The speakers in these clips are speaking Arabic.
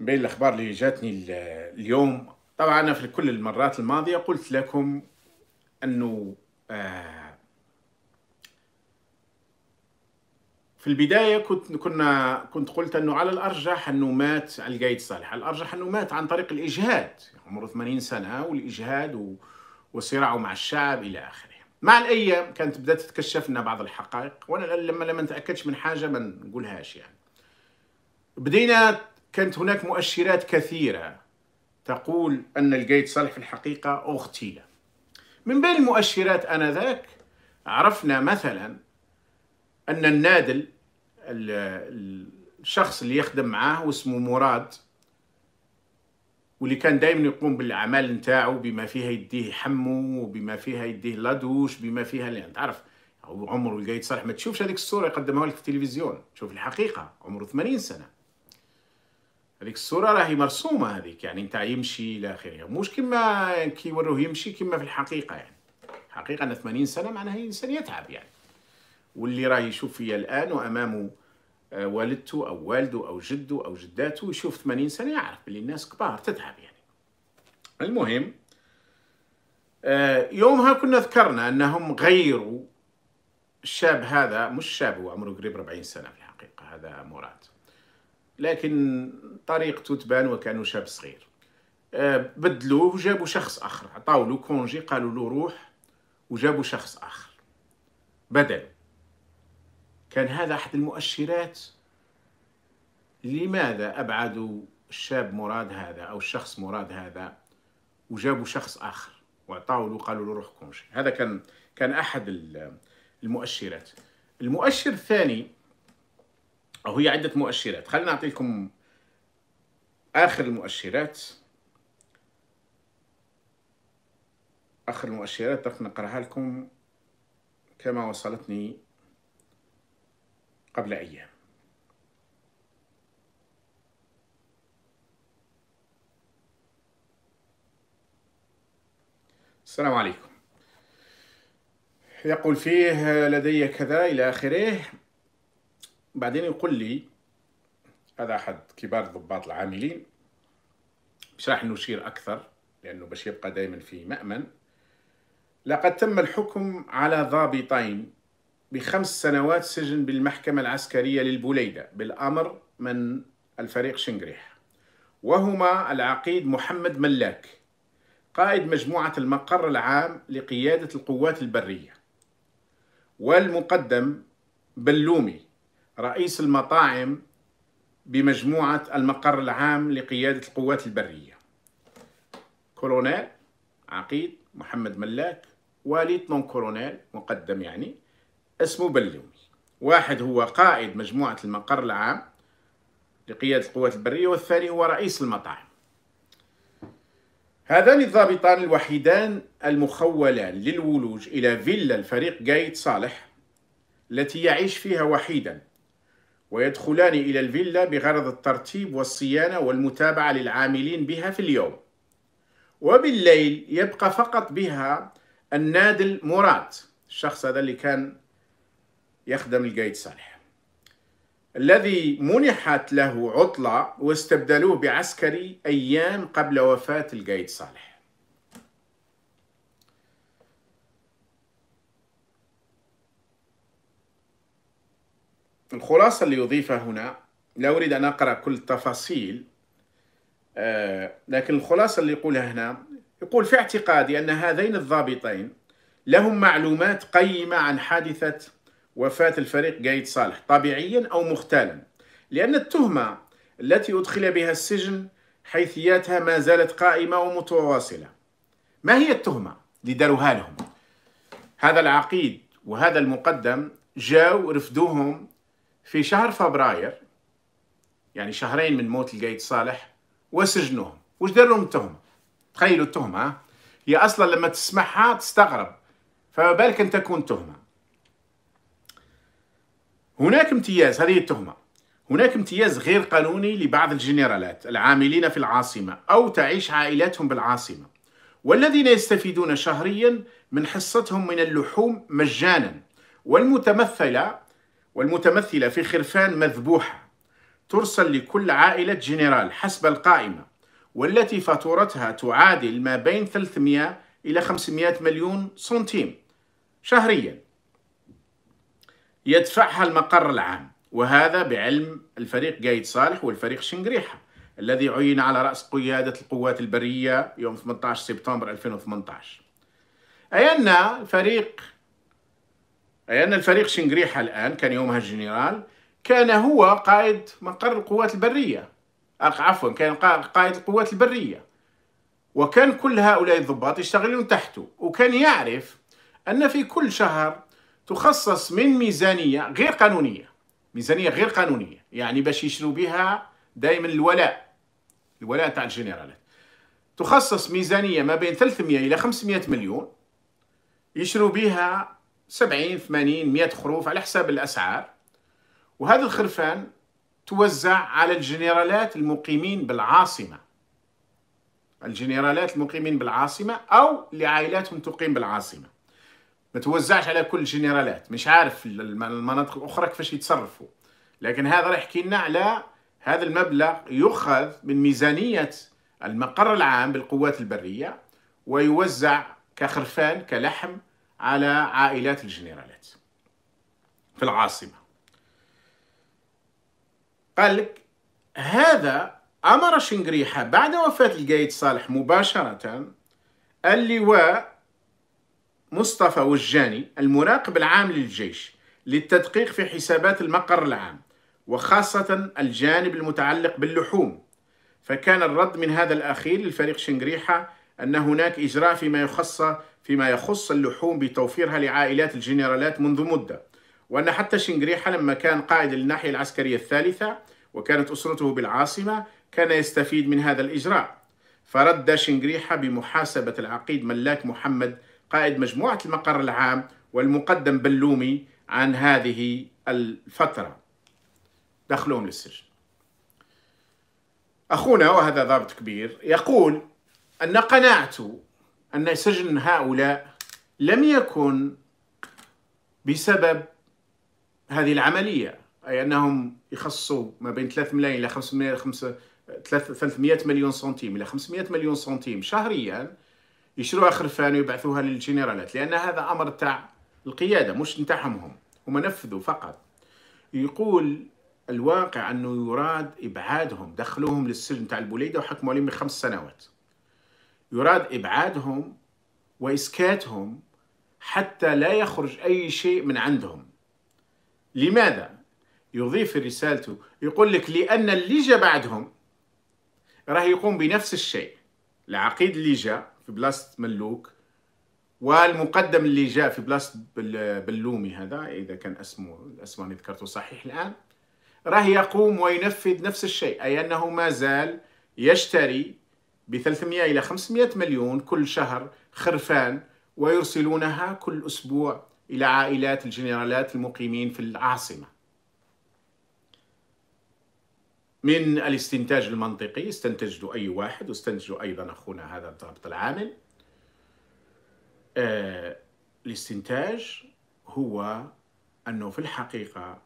بين الاخبار اللي جاتني اليوم طبعا انا في كل المرات الماضيه قلت لكم انه آه في البدايه كنت كنا كنت قلت انه على الارجح انه مات القايد صالح، على الارجح انه مات عن طريق الاجهاد، عمره 80 سنه والاجهاد وصراعه مع الشعب الى اخره. مع الايام كانت بدات تتكشف لنا بعض الحقائق وانا لما لما نتاكدش من حاجه ما نقولهاش يعني. بدينا كانت هناك مؤشرات كثيرة تقول أن القيد صالح في الحقيقة اغتيل من بين المؤشرات آنذاك عرفنا مثلا أن النادل الشخص اللي يخدم معاه واسمه مراد واللي كان دائما يقوم بالاعمال نتاعو بما فيها يديه حمو وبما فيها يديه لادوش بما فيها اللي تعرف عمره القايد صالح ما تشوفش هذيك الصوره يقدمها لك في التلفزيون تشوف الحقيقه عمره 80 سنه هذيك الصوره راهي مرسومه هذيك يعني نتاع يمشي الى اخره مش كما كيوروه يمشي كما في الحقيقه يعني الحقيقه ان 80 سنه معناها الانسان يتعب يعني واللي راه يشوف فيا الان وامامه آه، والدته او والده او جده او جداته يشوف 80 سنه يعرف بلي الناس كبار تتعب يعني المهم آه، يومها كنا ذكرنا انهم غيروا الشاب هذا مش شاب هو عمره قريب 40 سنه في الحقيقه هذا مراد لكن طريقته تبان وكانوا شاب صغير آه، بدلوه وجابوا شخص اخر عطاو له كونجي قالوا له روح وجابوا شخص اخر بدل كان هذا احد المؤشرات لماذا ابعدوا الشاب مراد هذا او الشخص مراد هذا وجابوا شخص اخر وعطاو له قالوا له روح كونجي هذا كان كان احد المؤشرات المؤشر الثاني أو هي عدة مؤشرات خلينا أعطيكم آخر المؤشرات آخر المؤشرات راح نقرأها لكم كما وصلتني قبل أيام السلام عليكم يقول فيه لدي كذا إلى آخره بعدين يقول لي هذا أحد كبار ضباط العاملين مش راح نشير أكثر لأنه باش يبقى دائما في مأمن لقد تم الحكم على ضابطين بخمس سنوات سجن بالمحكمة العسكرية للبوليدة بالأمر من الفريق شنقريح وهما العقيد محمد ملاك قائد مجموعة المقر العام لقيادة القوات البرية والمقدم بلومي رئيس المطاعم بمجموعة المقر العام لقيادة القوات البرية كولونيل عقيد محمد ملاك وليد نون كولونيل مقدم يعني اسمه بلومي واحد هو قائد مجموعة المقر العام لقيادة القوات البرية والثاني هو رئيس المطاعم هذان الضابطان الوحيدان المخولان للولوج إلى فيلا الفريق جايد صالح التي يعيش فيها وحيدا ويدخلان إلى الفيلا بغرض الترتيب والصيانة والمتابعة للعاملين بها في اليوم وبالليل يبقى فقط بها النادل مراد الشخص هذا اللي كان يخدم القايد صالح الذي منحت له عطلة واستبدلوه بعسكري أيام قبل وفاة القايد صالح الخلاصة اللي يضيفها هنا لا أريد أن أقرأ كل التفاصيل آه، لكن الخلاصة اللي يقولها هنا يقول في اعتقادي أن هذين الضابطين لهم معلومات قيمة عن حادثة وفاة الفريق جايد صالح طبيعيا أو مختالا لأن التهمة التي أدخل بها السجن حيثياتها ما زالت قائمة ومتواصلة ما هي التهمة اللي داروها لهم هذا العقيد وهذا المقدم جاو رفدوهم في شهر فبراير يعني شهرين من موت القايد صالح وسجنوهم وش دار لهم التهمه تخيلوا التهمه هي اصلا لما تسمعها تستغرب فما بالك ان تكون تهمه هناك امتياز هذه التهمه هناك امتياز غير قانوني لبعض الجنرالات العاملين في العاصمه او تعيش عائلاتهم بالعاصمه والذين يستفيدون شهريا من حصتهم من اللحوم مجانا والمتمثله والمتمثلة في خرفان مذبوحة ترسل لكل عائلة جنرال حسب القائمة والتي فاتورتها تعادل ما بين 300 إلى 500 مليون سنتيم شهريا يدفعها المقر العام وهذا بعلم الفريق قايد صالح والفريق شنقريحة الذي عين على رأس قيادة القوات البرية يوم 18 سبتمبر 2018 أي أن فريق أي أن الفريق شنقريحة الآن كان يومها الجنرال كان هو قائد مقر القوات البرية عفوا كان قائد القوات البرية وكان كل هؤلاء الضباط يشتغلون تحته وكان يعرف أن في كل شهر تخصص من ميزانية غير قانونية ميزانية غير قانونية يعني باش يشروا بها دائما الولاء الولاء تاع الجنرالات تخصص ميزانية ما بين 300 إلى 500 مليون يشروا بها 70 80 100 خروف على حساب الاسعار وهذا الخرفان توزع على الجنرالات المقيمين بالعاصمه الجنرالات المقيمين بالعاصمه او لعائلاتهم تقيم بالعاصمه ما توزعش على كل الجنرالات مش عارف المناطق الاخرى كيفاش يتصرفوا لكن هذا راح يحكي لنا على هذا المبلغ يؤخذ من ميزانيه المقر العام بالقوات البريه ويوزع كخرفان كلحم على عائلات الجنرالات في العاصمة قال لك هذا أمر شنقريحة بعد وفاة القايد صالح مباشرة اللواء مصطفى وجاني المراقب العام للجيش للتدقيق في حسابات المقر العام وخاصة الجانب المتعلق باللحوم فكان الرد من هذا الأخير للفريق شنقريحة أن هناك إجراء فيما يخص فيما يخص اللحوم بتوفيرها لعائلات الجنرالات منذ مدة وأن حتى شنغريحة لما كان قائد الناحية العسكرية الثالثة وكانت أسرته بالعاصمة كان يستفيد من هذا الإجراء فرد شنغريحة بمحاسبة العقيد ملاك محمد قائد مجموعة المقر العام والمقدم بلومي عن هذه الفترة دخلهم للسجن أخونا وهذا ضابط كبير يقول أن قناعته أن سجن هؤلاء لم يكن بسبب هذه العملية أي أنهم يخصوا ما بين 3 ملايين إلى 300 مليون سنتيم إلى 500 مليون سنتيم شهريا يشروها خرفان ويبعثوها للجنرالات لأن هذا أمر تاع القيادة مش نتاعهم هم هم نفذوا فقط يقول الواقع أنه يراد إبعادهم دخلوهم للسجن تاع البوليدة وحكموا عليهم بخمس سنوات يراد إبعادهم وإسكاتهم حتى لا يخرج أي شيء من عندهم لماذا؟ يضيف في رسالته يقول لك لأن اللي جا بعدهم راه يقوم بنفس الشيء العقيد اللي جا في بلاصة ملوك والمقدم اللي جاء في بلاصة بلومي هذا إذا كان اسمه الاسم أنا ذكرته صحيح الآن راه يقوم وينفذ نفس الشيء أي أنه ما زال يشتري ب 300 إلى 500 مليون كل شهر خرفان ويرسلونها كل أسبوع إلى عائلات الجنرالات المقيمين في العاصمة من الاستنتاج المنطقي استنتجه أي واحد واستنتجه أيضا أخونا هذا الضابط العامل آه الاستنتاج هو أنه في الحقيقة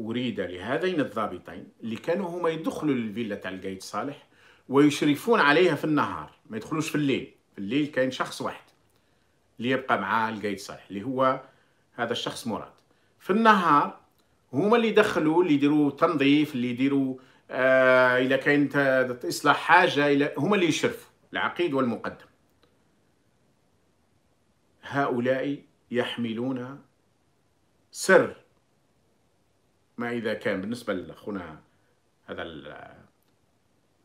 أريد لهذين الضابطين اللي كانوا هما يدخلوا للفيلا تاع القايد صالح ويشرفون عليها في النهار ما يدخلوش في الليل في الليل كاين شخص واحد اللي يبقى مع القايد صالح اللي هو هذا الشخص مراد في النهار هما اللي يدخلوا اللي يديروا تنظيف اللي يديروا آه اذا كاين اصلاح حاجه الى هما اللي يشرفوا العقيد والمقدم هؤلاء يحملون سر ما اذا كان بالنسبه لاخونا هذا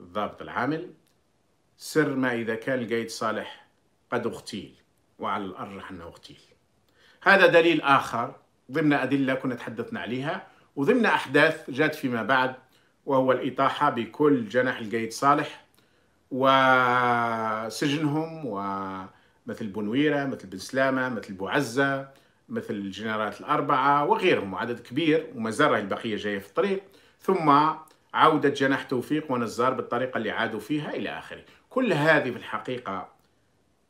الضابط العامل سر ما إذا كان القايد صالح قد اغتيل وعلى الأرجح أنه اغتيل هذا دليل آخر ضمن أدلة كنا تحدثنا عليها وضمن أحداث جات فيما بعد وهو الإطاحة بكل جناح القايد صالح وسجنهم ومثل بنويرة مثل بن سلامة مثل بوعزة مثل الجنرالات الأربعة وغيرهم عدد كبير وما زال البقية جاية في الطريق ثم عودة جناح توفيق ونزار بالطريقة اللي عادوا فيها إلى آخره كل هذه في الحقيقة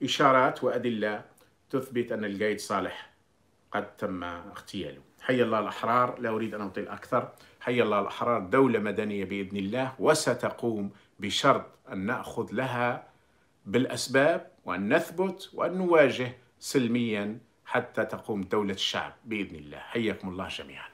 إشارات وأدلة تثبت أن القايد صالح قد تم اغتياله حي الله الأحرار لا أريد أن أطيل أكثر حي الله الأحرار دولة مدنية بإذن الله وستقوم بشرط أن نأخذ لها بالأسباب وأن نثبت وأن نواجه سلميا حتى تقوم دولة الشعب بإذن الله حياكم الله جميعا